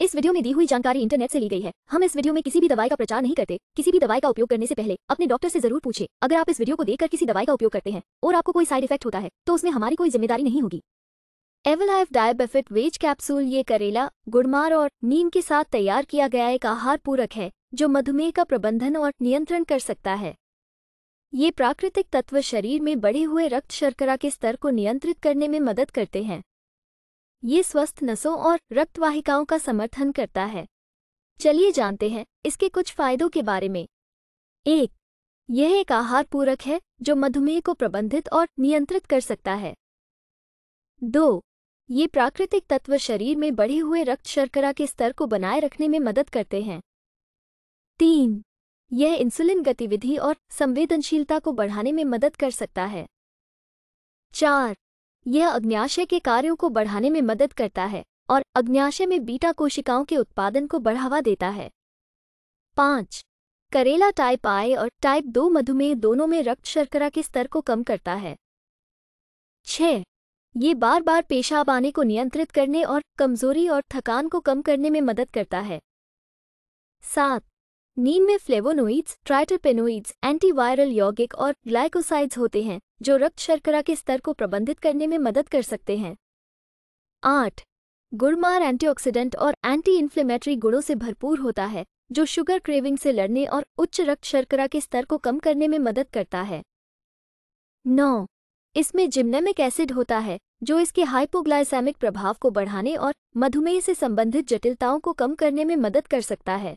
इस वीडियो में दी हुई जानकारी इंटरनेट से ली गई है हम इस वीडियो में किसी भी दवाई का प्रचार नहीं करते किसी भी दवाई का उपयोग करने से पहले अपने डॉक्टर से जरूर पूछे अगर आप इस वीडियो को देखकर किसी दवाई का उपयोग करते हैं और आपको कोई साइड इफेक्ट होता है तो उसमें हमारी कोई जिम्मेदारी नहीं होगी एवल हाइफ डायबेफिट वेज कैप्सूल ये करेला गुड़मार और नीम के साथ तैयार किया गया एक आहार पूरक है जो मधुमेह का प्रबंधन और नियंत्रण कर सकता है ये प्राकृतिक तत्व शरीर में बढ़े हुए रक्त शर्करा के स्तर को नियंत्रित करने में मदद करते हैं ये स्वस्थ नसों और रक्तवाहिकाओं का समर्थन करता है चलिए जानते हैं इसके कुछ फायदों के बारे में एक यह एक आहार पूरक है जो मधुमेह को प्रबंधित और नियंत्रित कर सकता है दो ये प्राकृतिक तत्व शरीर में बढ़े हुए रक्त शर्करा के स्तर को बनाए रखने में मदद करते हैं तीन यह इंसुलिन गतिविधि और संवेदनशीलता को बढ़ाने में मदद कर सकता है चार यह अग्न्याशय के कार्यों को बढ़ाने में मदद करता है और अग्न्याशय में बीटा कोशिकाओं के उत्पादन को बढ़ावा देता है पाँच करेला टाइप आय और टाइप दो मधुमेह दोनों में रक्त शर्करा के स्तर को कम करता है छ ये बार बार पेशाब आने को नियंत्रित करने और कमजोरी और थकान को कम करने में मदद करता है सात नीम में फ्लेवोनोइड्स ट्राइटरपेनोइड्स एंटीवायरल यौगिक और ग्लाइकोसाइड्स होते हैं जो रक्त शर्करा के स्तर को प्रबंधित करने में मदद कर सकते हैं आठ गुड़मार एंटीऑक्सीडेंट और एंटी इन्फ्लेमेटरी गुणों से भरपूर होता है जो शुगर क्रेविंग से लड़ने और उच्च रक्त शर्करा के स्तर को कम करने में मदद करता है नौ इसमें जिम्नेमिक एसिड होता है जो इसके हाइपोग्लाइसेमिक प्रभाव को बढ़ाने और मधुमेह से संबंधित जटिलताओं को कम करने में मदद कर सकता है